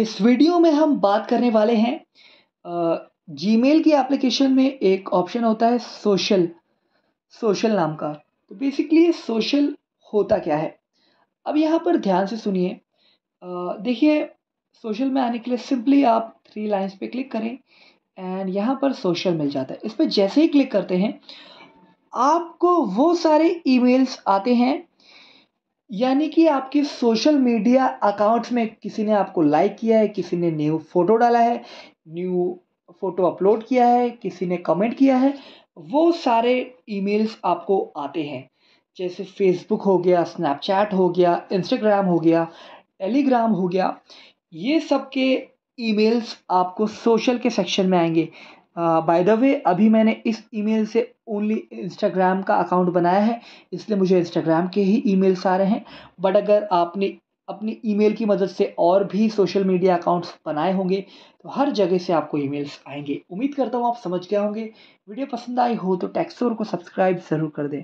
इस वीडियो में हम बात करने वाले हैं जीमेल की एप्लीकेशन में एक ऑप्शन होता है सोशल सोशल नाम का तो बेसिकली सोशल होता क्या है अब यहाँ पर ध्यान से सुनिए देखिए सोशल में आने के लिए सिंपली आप थ्री लाइंस पे क्लिक करें एंड यहाँ पर सोशल मिल जाता है इस पर जैसे ही क्लिक करते हैं आपको वो सारे ईमेल्स आते हैं यानी कि आपके सोशल मीडिया अकाउंट्स में किसी ने आपको लाइक किया है किसी ने न्यू फ़ोटो डाला है न्यू फ़ोटो अपलोड किया है किसी ने कमेंट किया है वो सारे ईमेल्स आपको आते हैं जैसे फेसबुक हो गया स्नैपचैट हो गया इंस्टाग्राम हो गया टेलीग्राम हो गया ये सब के ईमेल्स आपको सोशल के सेक्शन में आएंगे बाय द वे अभी मैंने इस ईमेल से ओनली इंस्टाग्राम का अकाउंट बनाया है इसलिए मुझे इंस्टाग्राम के ही ईमेल्स आ रहे हैं बट अगर आपने अपनी ईमेल की मदद से और भी सोशल मीडिया अकाउंट्स बनाए होंगे तो हर जगह से आपको ईमेल्स आएंगे उम्मीद करता हूँ आप समझ गए होंगे वीडियो पसंद आई हो तो टैक्सोर को सब्सक्राइब ज़रूर कर दें